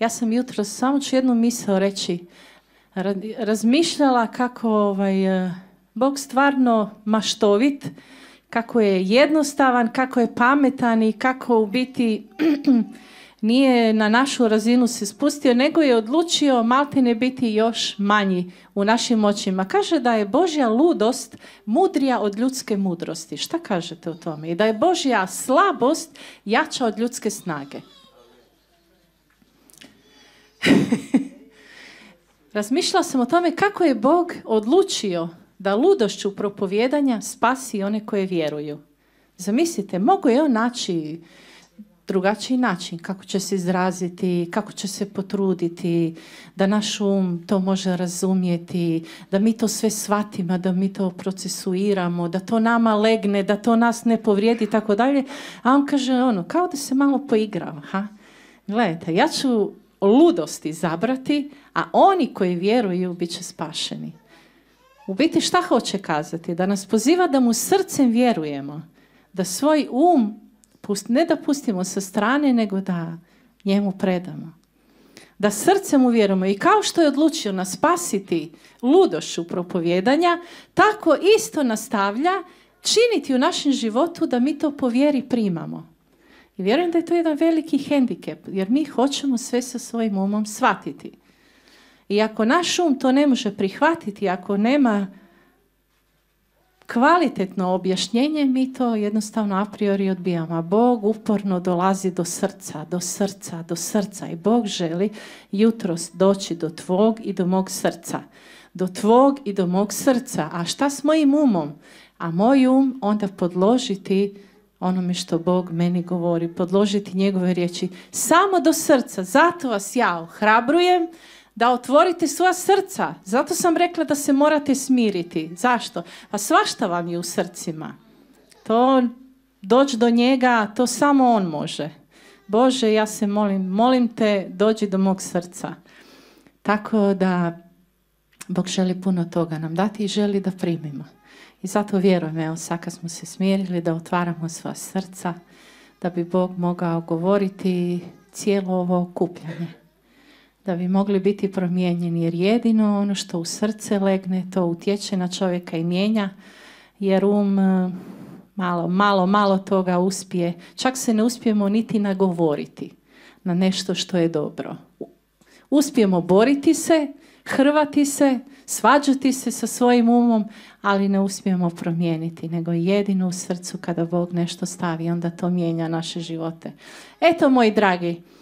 Ja sam jutro samo ću jednu misao reći. Razmišljala kako ovaj, eh, Bog stvarno maštovit, kako je jednostavan, kako je pametan i kako u biti nije na našu razinu se spustio, nego je odlučio ne biti još manji u našim očima. Kaže da je Božja ludost mudrija od ljudske mudrosti. Šta kažete o tome? I da je Božja slabost jača od ljudske snage. Razmišljala sam o tome kako je Bog odlučio da ludošću propovjedanja spasi one koje vjeruju. Zamislite, mogu je on naći drugačiji način kako će se izraziti, kako će se potruditi, da naš um to može razumjeti, da mi to sve shvatimo, da mi to procesuiramo, da to nama legne, da to nas ne povrijedi i tako dalje. A on kaže ono, kao da se malo poigrava. Ha? Gledajte, ja ću ludosti zabrati, a oni koji vjeruju bit će spašeni. U biti šta hoće kazati? Da nas poziva da mu srcem vjerujemo, da svoj um ne da pustimo sa strane, nego da njemu predamo. Da srcem vjerujemo i kao što je odlučio nas spasiti ludošu propovjedanja, tako isto nastavlja činiti u našem životu da mi to po vjeri primamo. I vjerujem da je to jedan veliki hendikep, jer mi hoćemo sve sa svojim umom shvatiti. I ako naš um to ne može prihvatiti, ako nema kvalitetno objašnjenje, mi to jednostavno a priori odbijamo. A Bog uporno dolazi do srca, do srca, do srca. I Bog želi jutros doći do tvog i do mog srca. Do tvog i do mog srca. A šta s mojim umom? A moj um onda podložiti onome što Bog meni govori, podložiti njegove riječi samo do srca. Zato vas ja ohrabrujem da otvorite svoja srca. Zato sam rekla da se morate smiriti. Zašto? Pa svašta vam je u srcima. To doći do njega, to samo on može. Bože, ja se molim, molim te, dođi do mog srca. Tako da Bog želi puno toga nam dati i želi da primimo. I zato vjerujem, evo sad kad smo se smjerili da otvaramo sva srca, da bi Bog mogao govoriti cijelo ovo okupljanje. Da bi mogli biti promijenjeni jer jedino ono što u srce legne to utječe na čovjeka i mijenja jer um malo, malo, malo toga uspije. Čak se ne uspijemo niti nagovoriti na nešto što je dobro. Uspijemo boriti se hrvati se, svađati se sa svojim umom, ali ne uspijemo promijeniti, nego jedino u srcu kada Bog nešto stavi, onda to mijenja naše živote. Eto, moji dragi,